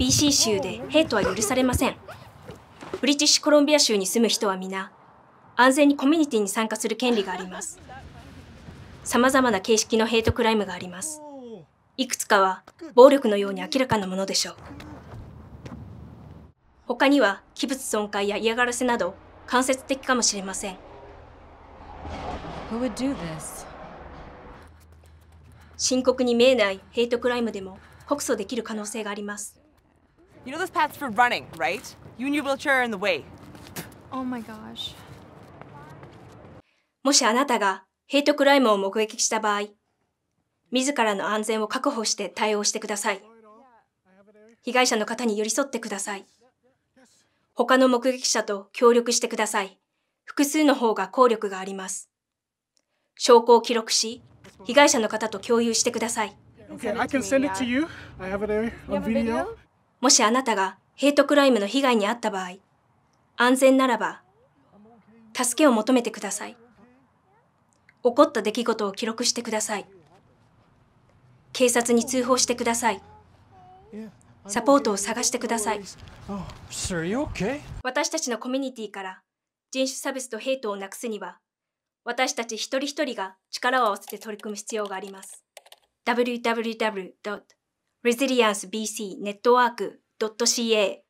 BC 州でヘイトは許されませんブリティッシュコロンビア州に住む人は皆安全にコミュニティに参加する権利がありますさまざまな形式のヘイトクライムがありますいくつかは暴力のように明らかなものでしょう他には器物損壊や嫌がらせなど間接的かもしれません深刻に見えないヘイトクライムでも告訴できる可能性があります You know this path's for running, right? You and your wheelchair are in the way. Oh my gosh. もしあなたがヘイトクライムを目撃した場合、自らの安全を確保して対応してください。被害者の方に寄り添ってください。他の目撃者と協力してください。複数の方が効力があります。証拠を記録し、被害者の方と共有してください。Okay, I can send it to you. I have it on video. もしあなたがヘイトクライムの被害に遭った場合、安全ならば、助けを求めてください。起こった出来事を記録してください。警察に通報してください。サポートを探してください。私たちのコミュニティから人種差別とヘイトをなくすには、私たち一人一人が力を合わせて取り組む必要があります。www. resilience.bc ネットワーク .ca